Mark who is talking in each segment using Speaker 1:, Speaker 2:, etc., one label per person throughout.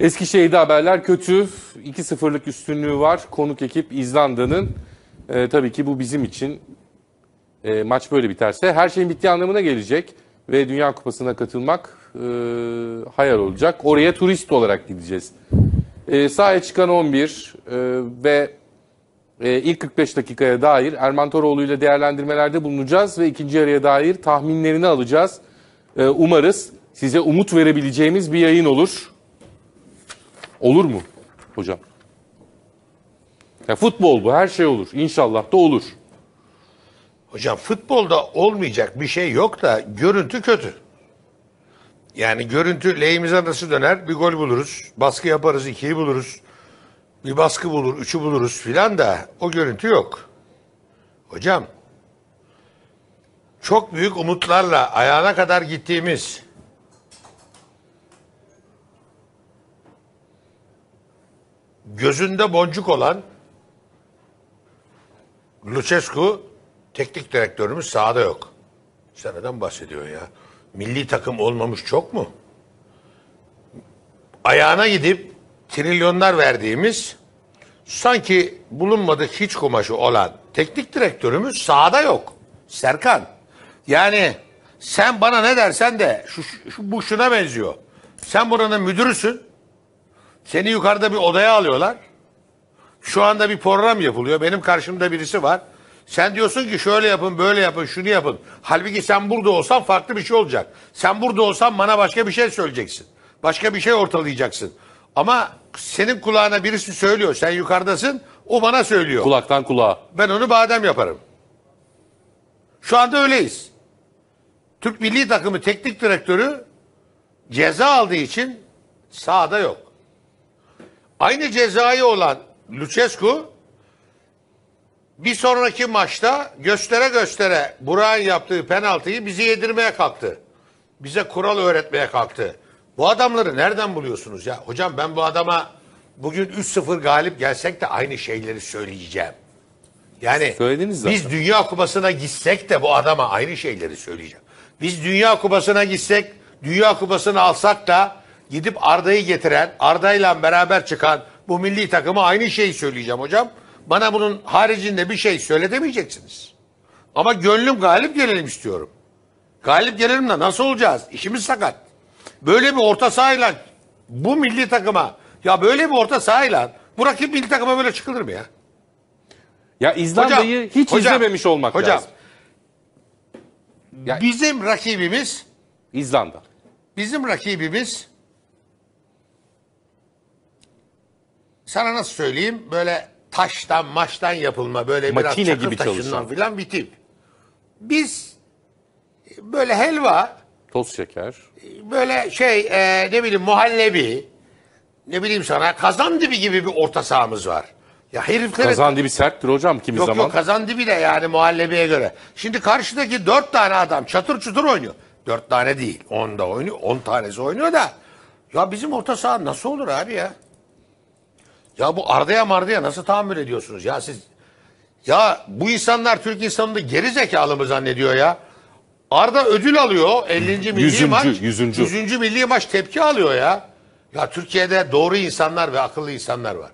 Speaker 1: Eskişehir'de haberler kötü. 2-0'lık üstünlüğü var. Konuk ekip İzlanda'nın. E, tabii ki bu bizim için e, maç böyle biterse her şeyin bittiği anlamına gelecek. Ve Dünya Kupası'na katılmak e, hayal olacak. Oraya turist olarak gideceğiz. E, sahaya çıkan 11 e, ve e, ilk 45 dakikaya dair Erman Toroğlu ile değerlendirmelerde bulunacağız ve ikinci yarıya dair tahminlerini alacağız. E, umarız size umut verebileceğimiz bir yayın olur. Olur mu hocam?
Speaker 2: Ya futbol bu her şey olur. İnşallah da olur. Hocam futbolda olmayacak bir şey yok da görüntü kötü. Yani görüntü lehimize nasıl döner? Bir gol buluruz. Baskı yaparız. ikiyi buluruz. Bir baskı bulur. Üçü buluruz filan da o görüntü yok. Hocam çok büyük umutlarla ayağına kadar gittiğimiz gözünde boncuk olan Lucescu teknik direktörümüz sahada yok. Sen neden bahsediyorsun ya? Milli takım olmamış çok mu? Ayağına gidip trilyonlar verdiğimiz sanki bulunmadık hiç kumaşı olan teknik direktörümüz sahada yok. Serkan. Yani sen bana ne dersen de şu, şu bu şuna benziyor. Sen buranın müdürüsün. Seni yukarıda bir odaya alıyorlar. Şu anda bir program yapılıyor. Benim karşımda birisi var. Sen diyorsun ki şöyle yapın, böyle yapın, şunu yapın. Halbuki sen burada olsan farklı bir şey olacak. Sen burada olsan bana başka bir şey söyleyeceksin. Başka bir şey ortalayacaksın. Ama senin kulağına birisi söylüyor. Sen yukarıdasın. O bana söylüyor. Kulaktan kulağa. Ben onu badem yaparım. Şu anda öyleyiz. Türk milli takımı teknik direktörü ceza aldığı için sahada yok. Aynı cezayı olan Lucescu bir sonraki maçta göstere göstere Burak'ın yaptığı penaltıyı bizi yedirmeye kalktı. Bize kural öğretmeye kalktı. Bu adamları nereden buluyorsunuz ya? Hocam ben bu adama bugün 3-0 galip gelsek de aynı şeyleri söyleyeceğim. Yani zaten. biz Dünya Kupası'na gitsek de bu adama aynı şeyleri söyleyeceğim. Biz Dünya Kupası'na gitsek, Dünya Kupası'nı alsak da gidip Arda'yı getiren, Arda'yla beraber çıkan bu milli takıma aynı şeyi söyleyeceğim hocam. Bana bunun haricinde bir şey söyletemeyeceksiniz. Ama gönlüm galip gelelim istiyorum. Galip gelelim de nasıl olacağız? İşimiz sakat. Böyle bir orta sahayla bu milli takıma ya böyle bir orta sahayla bu rakip milli takıma böyle çıkılır mı ya?
Speaker 1: Ya İzlanda'yı hiç hocam, izlememiş olmak hocam, lazım.
Speaker 2: Hocam. Bizim rakibimiz İzlanda. Bizim rakibimiz sana nasıl söyleyeyim böyle taştan maçtan yapılma böyle Makine biraz çakıl gibi taşından çalışan. filan bir tip. Biz e, böyle helva
Speaker 1: Toz şeker.
Speaker 2: E, böyle şey e, ne bileyim muhallebi ne bileyim sana kazan dibi gibi bir orta sahamız var. Ya heriflere Kazan dibi
Speaker 1: serttir hocam kimi yok zaman. yok
Speaker 2: kazan dibi de yani muhallebiye göre. Şimdi karşıdaki dört tane adam çatır çutur oynuyor. Dört tane değil. On da oynuyor. On tanesi oynuyor da. Ya bizim orta saha nasıl olur abi ya? Ya bu ardaya mardaya nasıl tahammül ediyorsunuz ya siz? Ya bu insanlar Türk insanını geri zekalı mı zannediyor ya? Arda ödül alıyor 50. milli 100. maç. 100. 100. milli maç tepki alıyor ya. Ya Türkiye'de doğru insanlar ve akıllı insanlar var.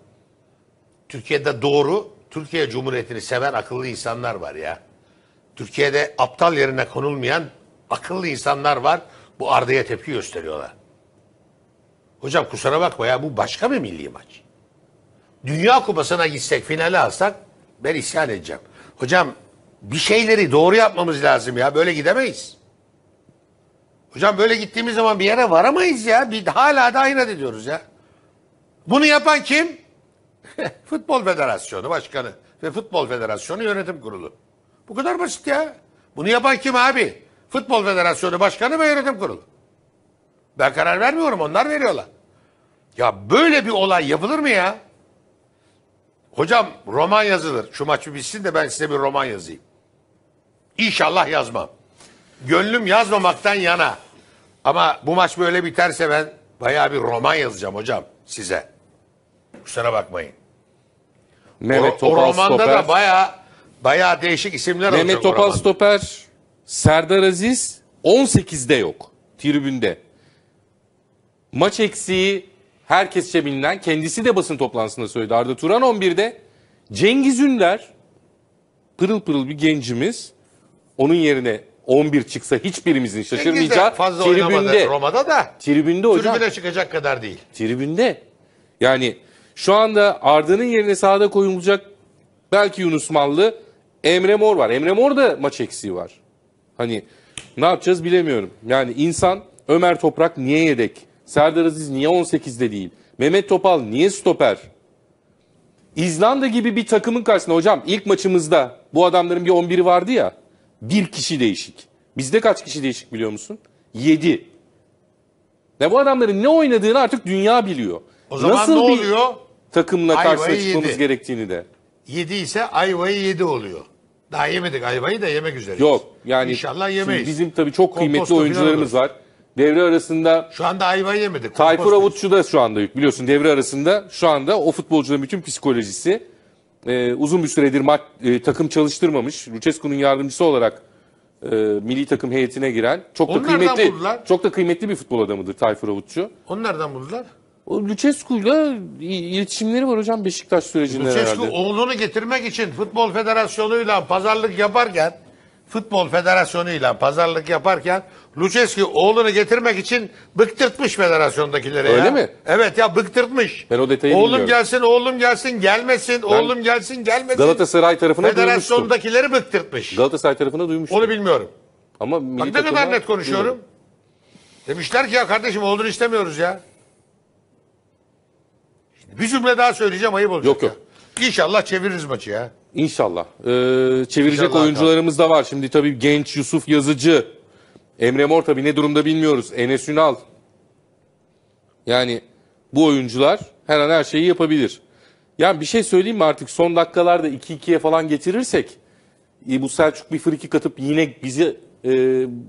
Speaker 2: Türkiye'de doğru, Türkiye Cumhuriyeti'ni seven akıllı insanlar var ya. Türkiye'de aptal yerine konulmayan akıllı insanlar var. Bu Arda'ya tepki gösteriyorlar. Hocam kusura bakma ya bu başka bir milli maç. Dünya Kupası'na gitsek, finale alsak ben isyan edeceğim. Hocam bir şeyleri doğru yapmamız lazım ya. Böyle gidemeyiz. Hocam böyle gittiğimiz zaman bir yere varamayız ya. Bir hala da aynat ediyoruz ya. Bunu yapan kim? Futbol Federasyonu Başkanı ve Futbol Federasyonu Yönetim Kurulu. Bu kadar basit ya. Bunu yapan kim abi? Futbol Federasyonu Başkanı ve Yönetim Kurulu. Ben karar vermiyorum onlar veriyorlar. Ya böyle bir olay yapılır mı ya? Hocam roman yazılır. Şu maçı bitsin de ben size bir roman yazayım. İnşallah yazmam. Gönlüm yazmamaktan yana. Ama bu maç böyle biterse ben bayağı bir roman yazacağım hocam size. Kusura bakmayın. Mehmet o, Topal o romanda stoper. da bayağı bayağı değişik isimler Mehmet olacak. Mehmet Topal stoper,
Speaker 1: Serdar Aziz 18'de yok tribünde. Maç eksiği herkesçe bilinen kendisi de basın toplantısında söyledi. Arda Turan 11'de Cengiz Ünder pırıl pırıl bir gencimiz onun yerine 11 çıksa hiçbirimizin şaşırmayacağı fazla tribünde. Roma'da da tribünde hocam. Tribüne çıkacak kadar değil. Tribünde. Yani şu anda Arda'nın yerine sahada koyulacak belki Yunus Mallı, Emre Mor var. Emre Mor da maç eksiği var. Hani ne yapacağız bilemiyorum. Yani insan Ömer Toprak niye yedek? Serdar Aziz niye 18'de değil? Mehmet Topal niye stoper? İzlanda gibi bir takımın karşısında hocam ilk maçımızda bu adamların bir 11'i vardı ya. Bir kişi değişik. Bizde kaç kişi değişik biliyor musun? 7. Ve bu adamların
Speaker 2: ne oynadığını artık dünya biliyor.
Speaker 1: O zaman Nasıl ne oluyor? takımla Ayvayı gerektiğini de.
Speaker 2: 7 ise ayvayı 7 oluyor. Daha yemedik ayvayı da yemek üzereyiz.
Speaker 1: Yok yani İnşallah yemeyiz. şimdi bizim tabii çok kıymetli Komposto oyuncularımız var. Devre
Speaker 2: arasında Şu anda hayvan
Speaker 1: yemedi. Tayfur Avutçu da şu anda yük biliyorsun devre arasında şu anda o futbolcunun bütün psikolojisi e, uzun bir süredir maç, e, takım çalıştırmamış. Lucescu'nun yardımcısı olarak e, milli takım heyetine giren çok da kıymetli buldular? çok da kıymetli bir futbol adamıdır Tayfur Avutçu. Onu nereden buldular? O Lucescu'yla iletişimleri var hocam Beşiktaş sürecinde Lucescu herhalde.
Speaker 2: oğlunu getirmek için futbol federasyonuyla pazarlık yaparken futbol federasyonuyla pazarlık yaparken Luceski oğlunu getirmek için bıktırtmış federasyondakileri Öyle ya. mi? Evet ya bıktırtmış. Ben o detayı oğlum bilmiyorum. gelsin, oğlum gelsin, gelmesin, ben oğlum gelsin, gelmesin. Galatasaray tarafına Federasyondakileri duymuştum. bıktırtmış. Galatasaray tarafına duymuştum. Onu bilmiyorum. Ama milli Bak ne kadar net konuşuyorum. Bilmiyorum. Demişler ki ya kardeşim oğlunu istemiyoruz ya. Şimdi bir cümle daha söyleyeceğim ayıp olacak. Yok yok. İnşallah çeviririz maçı ya.
Speaker 1: İnşallah. Ee, çevirecek İnşallah oyuncularımız da var. Şimdi tabii genç Yusuf Yazıcı Emre Mor tabi ne durumda bilmiyoruz. Enes Ünal. Yani bu oyuncular her an her şeyi yapabilir. Yani bir şey söyleyeyim mi artık son dakikalarda 2-2'ye falan getirirsek e, bu Selçuk bir frikik atıp yine bizi e,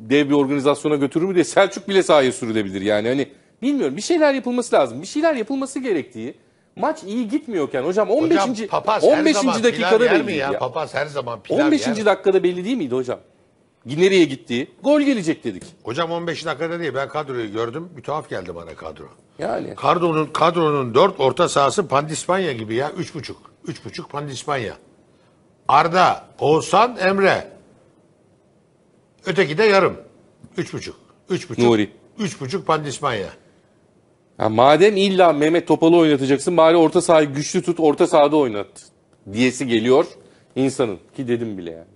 Speaker 1: dev bir organizasyona götürür mü diye Selçuk bile sahaya sürülebilir. Yani hani bilmiyorum bir şeyler yapılması lazım. Bir şeyler yapılması gerektiği maç iyi gitmiyorken hocam 15. Hocam, papaz 15. dakikada belli. Ya. ya.
Speaker 2: Papaz her zaman 15. dakikada belli değil miydi hocam? nereye gittiği. Gol gelecek dedik. Hocam 15 dakikada değil ben kadroyu gördüm. Bir tuhaf geldi bana kadro. Yani. Kadronun kadronun 4 orta sahası Pandispanya gibi ya. 3,5. 3,5 Pandispanya. Arda, Oğuzhan, Emre. Öteki de yarım. 3,5. 3,5. Nuri. 3,5 Pandispanya.
Speaker 1: Ya madem illa Mehmet Topal'ı oynatacaksın bari orta sahayı güçlü tut orta sahada oynat diyesi geliyor insanın ki dedim bile yani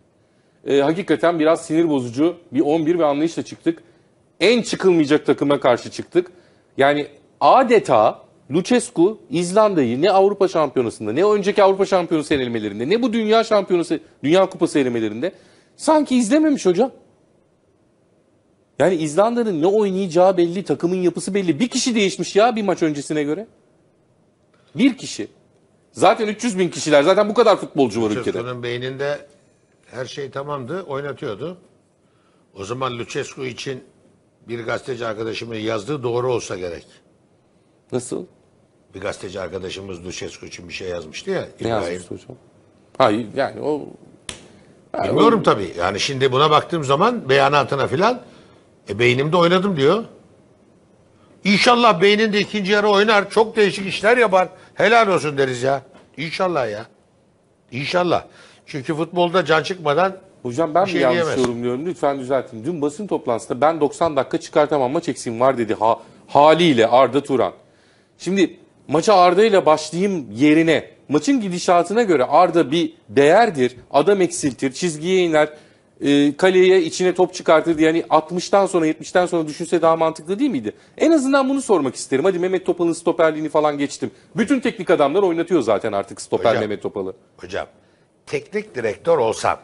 Speaker 1: e, hakikaten biraz sinir bozucu bir 11 ve anlayışla çıktık. En çıkılmayacak takıma karşı çıktık. Yani adeta Lucescu İzlanda'yı ne Avrupa Şampiyonası'nda ne önceki Avrupa Şampiyonası elemelerinde ne bu Dünya Şampiyonası Dünya Kupası elemelerinde sanki izlememiş hocam. Yani İzlanda'nın ne oynayacağı belli, takımın yapısı belli. Bir kişi değişmiş ya bir maç öncesine göre. Bir kişi. Zaten 300 bin kişiler. Zaten bu kadar futbolcu var ülkede. Çocukların
Speaker 2: beyninde her şey tamamdı, oynatıyordu. O zaman Lucescu için bir gazeteci arkadaşımın yazdığı doğru olsa gerek. Nasıl? Bir gazeteci arkadaşımız Lucescu için bir şey yazmıştı ya. Ne İbrahim. yazmıştı hocam? Hayır yani o... Yani Bilmiyorum o... tabii. Yani şimdi buna baktığım zaman beyanatına filan e, beynimde oynadım diyor. İnşallah beyninde ikinci yarı oynar. Çok değişik işler yapar. Helal olsun deriz ya. İnşallah ya. İnşallah. Çünkü futbolda can çıkmadan Hocam ben bir şey yanlış diyemez.
Speaker 1: yorumluyorum? Lütfen düzeltin. Dün basın toplantısında ben 90 dakika çıkartamam maç eksiğim var dedi ha, haliyle Arda Turan. Şimdi maça Arda ile başlayayım yerine maçın gidişatına göre Arda bir değerdir. Adam eksiltir, çizgiye iner, e, kaleye içine top çıkartır diye yani 60'tan sonra 70'ten sonra düşünse daha mantıklı değil miydi? En azından bunu sormak isterim. Hadi Mehmet Topal'ın stoperliğini falan geçtim. Bütün teknik adamlar oynatıyor zaten artık stoper Hocam. Mehmet
Speaker 2: Topal'ı. Hocam teknik direktör olsam,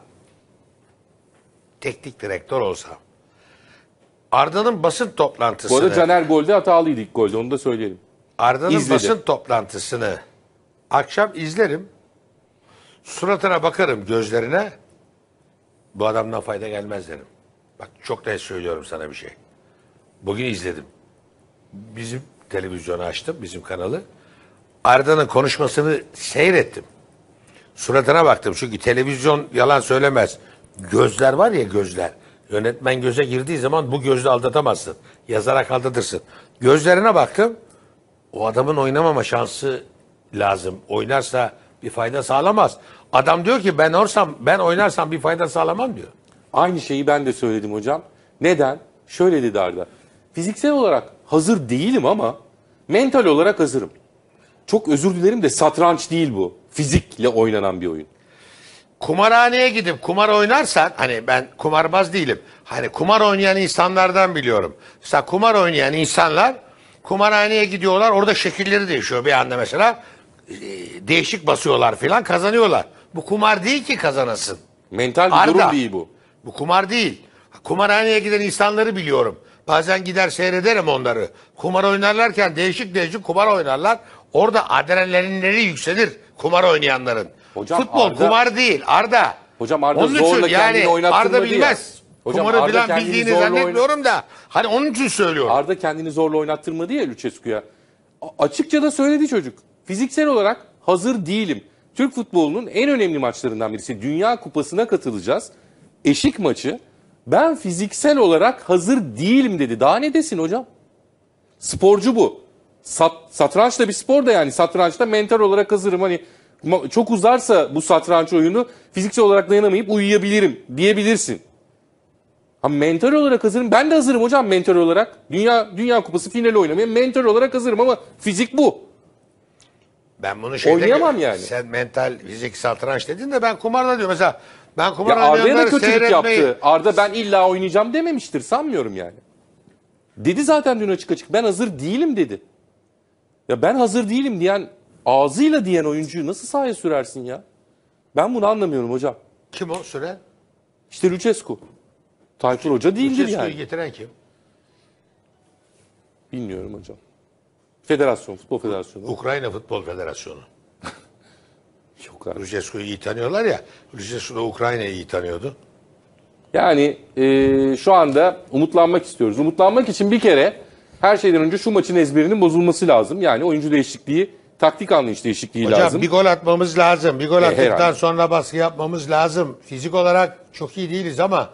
Speaker 2: teknik direktör olsam, Arda'nın basın toplantısını... Bu arada Caner golde hatalıydı ilk golde onu da söyleyelim. Arda'nın basın toplantısını akşam izlerim. Suratına bakarım gözlerine. Bu adamdan fayda gelmez derim. Bak çok net söylüyorum sana bir şey. Bugün izledim. Bizim televizyonu açtım, bizim kanalı. Arda'nın konuşmasını seyrettim suratına baktım. Çünkü televizyon yalan söylemez. Gözler var ya gözler. Yönetmen göze girdiği zaman bu gözle aldatamazsın. Yazarak aldatırsın. Gözlerine baktım. O adamın oynamama şansı lazım. Oynarsa bir fayda sağlamaz. Adam diyor ki ben orsam ben oynarsam bir fayda sağlamam diyor. Aynı şeyi ben
Speaker 1: de söyledim hocam. Neden? Şöyle dedi Arda. Fiziksel olarak hazır değilim ama
Speaker 2: mental olarak hazırım. Çok özür dilerim de satranç değil bu. Fizikle oynanan bir oyun. Kumarhaneye gidip kumar oynarsan hani ben kumarbaz değilim. Hani kumar oynayan insanlardan biliyorum. Mesela kumar oynayan insanlar kumarhaneye gidiyorlar. Orada şekilleri değişiyor bir anda mesela. E, değişik basıyorlar filan kazanıyorlar. Bu kumar değil ki kazanasın. Mental bir Arda, durum değil bu. Bu kumar değil. Kumarhaneye giden insanları biliyorum. Bazen gider seyrederim onları. Kumar oynarlarken değişik değişik kumar oynarlar. Orada adrenalinleri yükselir kumar oynayanların. Hocam Futbol Arda, kumar değil Arda. Hocam Arda onun için zorla yani, kendini oynattırmadı Arda bilmez. Ya. Hocam, Kumarı Arda bilen bildiğini zannetmiyorum
Speaker 1: da. Hani onun için söylüyorum. Arda kendini zorla oynattırmadı ya Lucescu'ya. Açıkça da söyledi çocuk. Fiziksel olarak hazır değilim. Türk futbolunun en önemli maçlarından birisi. Dünya Kupası'na katılacağız. Eşik maçı. Ben fiziksel olarak hazır değilim dedi. Daha ne desin hocam? Sporcu bu sat, satranç da bir spor da yani satrançta mental olarak hazırım. Hani çok uzarsa bu satranç oyunu fiziksel olarak dayanamayıp uyuyabilirim diyebilirsin. Ha mental olarak hazırım. Ben de hazırım hocam mental olarak. Dünya Dünya Kupası finali oynamaya mental
Speaker 2: olarak hazırım ama fizik bu. Ben bunu şeyde Oynayamam yani. Sen mental, fizik, satranç dedin de ben kumarda diyorum. Mesela ben kumar ya Arda'ya da kötülük yaptı. Arda ben
Speaker 1: illa oynayacağım dememiştir sanmıyorum yani. Dedi zaten dün açık açık ben hazır değilim dedi. Ya ben hazır değilim diyen ağzıyla diyen oyuncuyu nasıl sahaya sürersin ya? Ben bunu anlamıyorum hocam. Kim o süre? İşte Lucescu. Tayfur Hoca değildir Lucescu'yu yani. getiren kim? Bilmiyorum hocam.
Speaker 2: Federasyon, Futbol Federasyonu. Ukrayna Futbol Federasyonu. Yok abi. Lucescu'yu iyi tanıyorlar ya. Lucescu da Ukrayna'yı iyi tanıyordu. Yani
Speaker 1: e, şu anda umutlanmak istiyoruz. Umutlanmak için bir kere her şeyden önce şu maçın ezberinin bozulması lazım. Yani oyuncu değişikliği, taktik anlayış değişikliği Hocam, lazım. Hocam bir gol
Speaker 2: atmamız lazım. Bir gol e, attıktan herhalde. sonra baskı yapmamız lazım. Fizik olarak çok iyi değiliz ama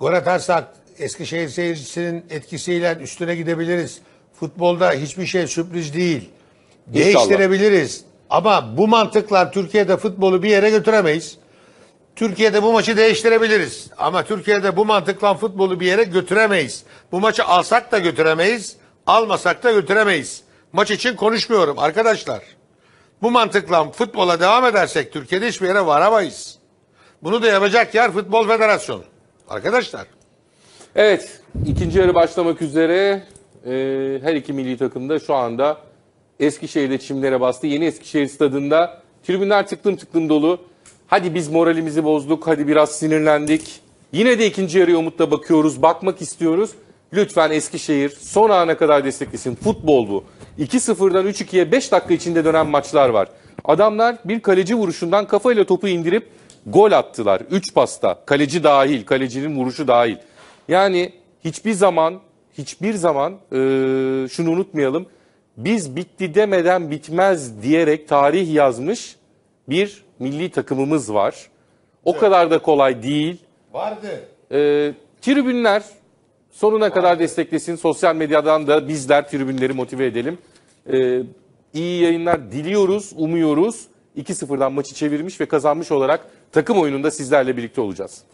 Speaker 2: gol atarsak Eskişehir seyircisinin etkisiyle üstüne gidebiliriz. Futbolda hiçbir şey sürpriz değil. İnşallah. Değiştirebiliriz. Ama bu mantıklar Türkiye'de futbolu bir yere götüremeyiz. Türkiye'de bu maçı değiştirebiliriz. Ama Türkiye'de bu mantıkla futbolu bir yere götüremeyiz. Bu maçı alsak da götüremeyiz, almasak da götüremeyiz. Maç için konuşmuyorum arkadaşlar. Bu mantıkla futbola devam edersek Türkiye'de hiçbir yere varamayız. Bunu da yapacak yer Futbol Federasyonu. Arkadaşlar.
Speaker 1: Evet, ikinci yarı başlamak üzere. Ee, her iki milli takım şu anda Eskişehir'de çimlere bastı. Yeni Eskişehir stadında tribünler tıklım tıklım dolu. Hadi biz moralimizi bozduk, hadi biraz sinirlendik. Yine de ikinci yarıya umutla bakıyoruz, bakmak istiyoruz. Lütfen Eskişehir son ana kadar desteklesin. Futbol bu. 2-0'dan 3-2'ye 5 dakika içinde dönen maçlar var. Adamlar bir kaleci vuruşundan kafayla topu indirip gol attılar. 3 pasta. Kaleci dahil, kalecinin vuruşu dahil. Yani hiçbir zaman, hiçbir zaman e, şunu unutmayalım. Biz bitti demeden bitmez diyerek tarih yazmış bir milli takımımız var. O evet. kadar da kolay değil. Vardı. Ee, tribünler sonuna Vardı. kadar desteklesin. Sosyal medyadan da bizler tribünleri motive edelim. Ee, iyi yayınlar diliyoruz, umuyoruz. 2-0'dan maçı çevirmiş ve kazanmış olarak takım oyununda sizlerle birlikte olacağız.